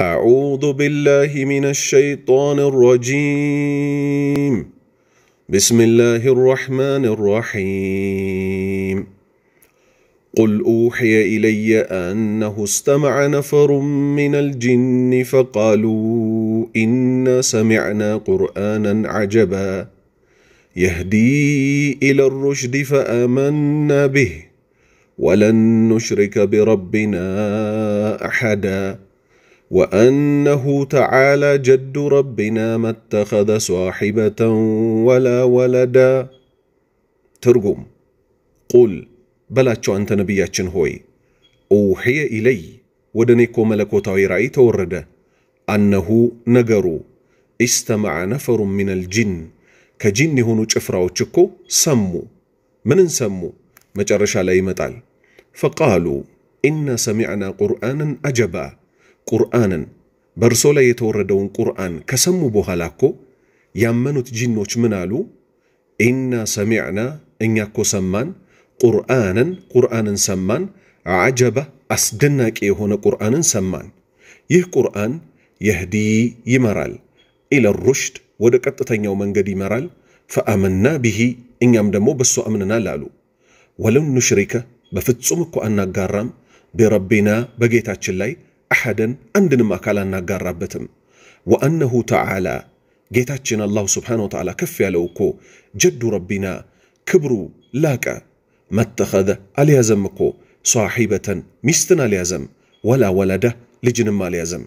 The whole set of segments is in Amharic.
أعوذ بالله من الشيطان الرجيم بسم الله الرحمن الرحيم قل أوحي إلي أنه استمع نفر من الجن فقالوا إنا سمعنا قرآنا عجبا يهدي إلى الرشد فآمنا به ولن نشرك بربنا أحداً وانه تعالى جد ربنا ما اتخذ صاحبه ولا ولدا ترجم قل بلا تشو انت نبياتشن هوي اوحي الي ودنيكو ملكو تغيرعي تورد أنه نجرو استمع نفر من الجن كجن هونو چفراوچكو سمو من سمو مجرش علي متال فقالوا إنا سمعنا قرآنا أجبا ቁርአንን በእርሶ ላይ የተወረደውን ቁርአን ከሰሙ በኋላ እኮ ያመኑት ጂኖች ምን አሉ? ኢና ሰሚዕና እኛ እኮ ሰማን፣ ቁርአንን ቁርአንን ሰማን፣ አጀባ አስደናቂ የሆነ ቁርአንን ሰማን። ይህ ቁርአን የህዲ ይመራል፣ ኢለ ሩሽድ ወደ ቀጥተኛው መንገድ ይመራል። ፈአመና ብሂ እኛም ደግሞ በእሱ አምንናል አሉ። ወለን ኑሽሪከ በፍጹም እኮ አናጋራም ቢረቢና በጌታችን ላይ አሐደን አንድንም አካል አናጋራበትም። ወአነሁ ተዓላ ጌታችን አላሁ ስብሓነ ወተዓላ ከፍ ያለው እኮ ጀዱ ረቢና ክብሩ ላቀ። መተኸዘ አልያዘም እኮ ሷሒበተን ሚስትን አልያዘም፣ ወላ ወለደ ልጅንም አልያዘም።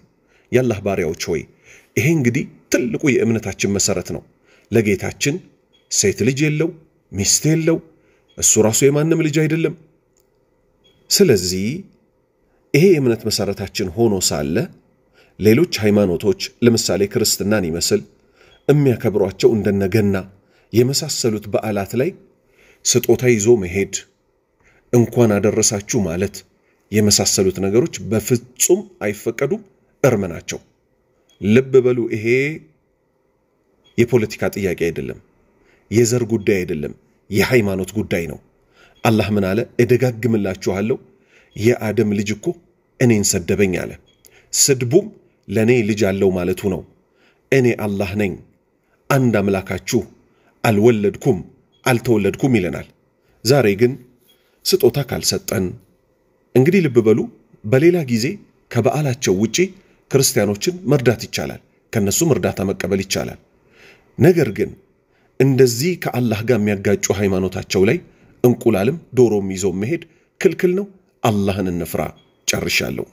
የአላህ ባሪያዎች ሆይ ይሄ እንግዲህ ትልቁ የእምነታችን መሠረት ነው። ለጌታችን ሴት ልጅ የለው፣ ሚስት የለው፣ እሱ ራሱ የማንም ልጅ አይደለም። ስለዚህ ይሄ የእምነት መሠረታችን ሆኖ ሳለ ሌሎች ሃይማኖቶች ለምሳሌ ክርስትናን ይመስል የሚያከብሯቸው እንደነገና የመሳሰሉት በዓላት ላይ ስጦታ ይዞ መሄድ፣ እንኳን አደረሳችሁ ማለት የመሳሰሉት ነገሮች በፍጹም አይፈቀዱም፣ እርም ናቸው። ልብ በሉ። ይሄ የፖለቲካ ጥያቄ አይደለም፣ የዘር ጉዳይ አይደለም፣ የሃይማኖት ጉዳይ ነው። አላህ ምን አለ? እደጋግምላችኋለሁ የአደም ልጅ እኮ እኔን ሰደበኝ አለ። ስድቡም ለእኔ ልጅ አለው ማለቱ ነው። እኔ አላህ ነኝ፣ አንድ አምላካችሁ፣ አልወለድኩም፣ አልተወለድኩም ይለናል። ዛሬ ግን ስጦታ ካልሰጠን እንግዲህ ልብ በሉ። በሌላ ጊዜ ከበዓላቸው ውጪ ክርስቲያኖችን መርዳት ይቻላል፣ ከነሱም እርዳታ መቀበል ይቻላል። ነገር ግን እንደዚህ ከአላህ ጋር የሚያጋጩ ሃይማኖታቸው ላይ እንቁላልም ዶሮም ይዞ መሄድ ክልክል ነው፣ አላህን እንፍራ። ጨርሻለሁ።